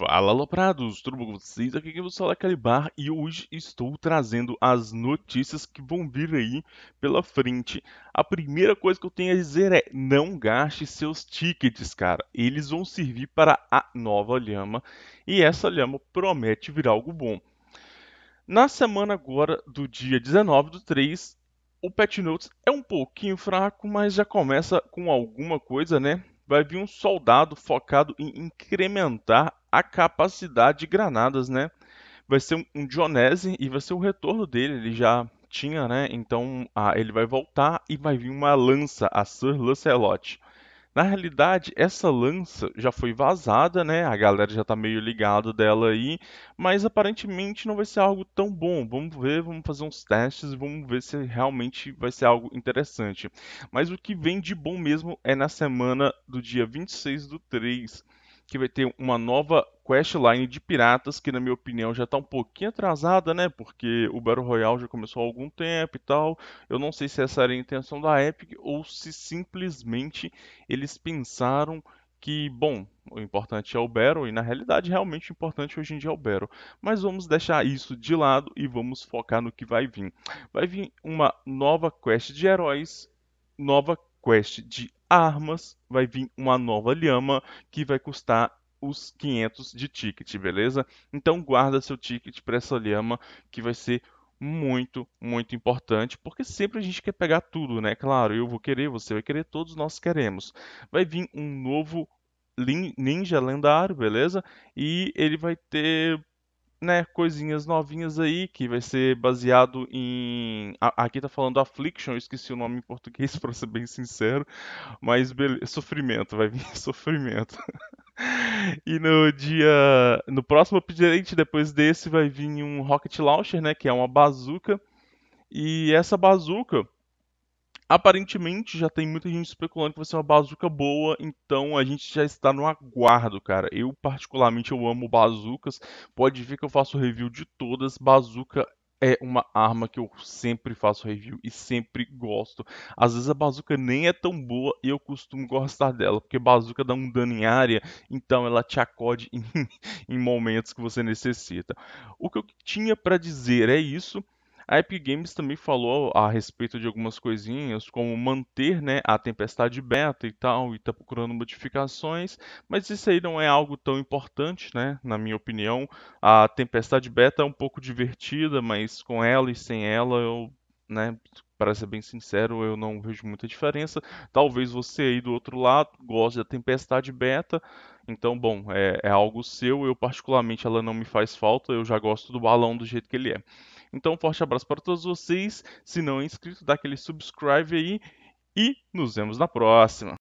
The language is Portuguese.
Fala Loprados, tudo bom com vocês? Aqui é o Solar Calibar e hoje estou trazendo as notícias que vão vir aí pela frente. A primeira coisa que eu tenho a dizer é não gaste seus tickets, cara. Eles vão servir para a nova lhama e essa lhama promete vir algo bom. Na semana agora do dia 19 do 3, o Pet Notes é um pouquinho fraco, mas já começa com alguma coisa, né? vai vir um soldado focado em incrementar a capacidade de granadas, né? Vai ser um, Dionese e vai ser o retorno dele, ele já tinha, né? Então ah, ele vai voltar e vai vir uma lança, a Sir Lancelot. Na realidade, essa lança já foi vazada, né? A galera já tá meio ligado dela aí, mas aparentemente não vai ser algo tão bom. Vamos ver, vamos fazer uns testes e vamos ver se realmente vai ser algo interessante. Mas o que vem de bom mesmo é na semana do dia 26 do 3 que vai ter uma nova questline de piratas, que na minha opinião já está um pouquinho atrasada, né? Porque o Battle Royale já começou há algum tempo e tal. Eu não sei se essa era a intenção da Epic ou se simplesmente eles pensaram que, bom, o importante é o Battle, e na realidade realmente o importante hoje em dia é o Battle. Mas vamos deixar isso de lado e vamos focar no que vai vir. Vai vir uma nova quest de heróis, nova quest de armas, vai vir uma nova lhama que vai custar os 500 de ticket, beleza? Então guarda seu ticket para essa lhama que vai ser muito, muito importante, porque sempre a gente quer pegar tudo, né? Claro, eu vou querer, você vai querer, todos nós queremos. Vai vir um novo ninja lendário, beleza? E ele vai ter né, coisinhas novinhas aí, que vai ser baseado em. A, aqui tá falando Affliction, eu esqueci o nome em português, pra ser bem sincero. Mas beleza, sofrimento, vai vir sofrimento. e no dia. No próximo update, depois desse, vai vir um Rocket Launcher, né? Que é uma bazuca. E essa bazuca aparentemente já tem muita gente especulando que vai ser uma bazuca boa, então a gente já está no aguardo, cara. Eu particularmente eu amo bazucas, pode ver que eu faço review de todas. Bazuca é uma arma que eu sempre faço review e sempre gosto. Às vezes a bazuca nem é tão boa e eu costumo gostar dela, porque bazuca dá um dano em área, então ela te acode em, em momentos que você necessita. O que eu tinha para dizer é isso. A Epic Games também falou a respeito de algumas coisinhas, como manter né, a tempestade beta e tal, e tá procurando modificações, mas isso aí não é algo tão importante, né? Na minha opinião, a tempestade beta é um pouco divertida, mas com ela e sem ela, eu, né? Para ser bem sincero, eu não vejo muita diferença. Talvez você aí do outro lado goste da tempestade beta, então, bom, é, é algo seu. Eu particularmente ela não me faz falta. Eu já gosto do balão do jeito que ele é. Então, um forte abraço para todos vocês. Se não é inscrito, dá aquele subscribe aí e nos vemos na próxima.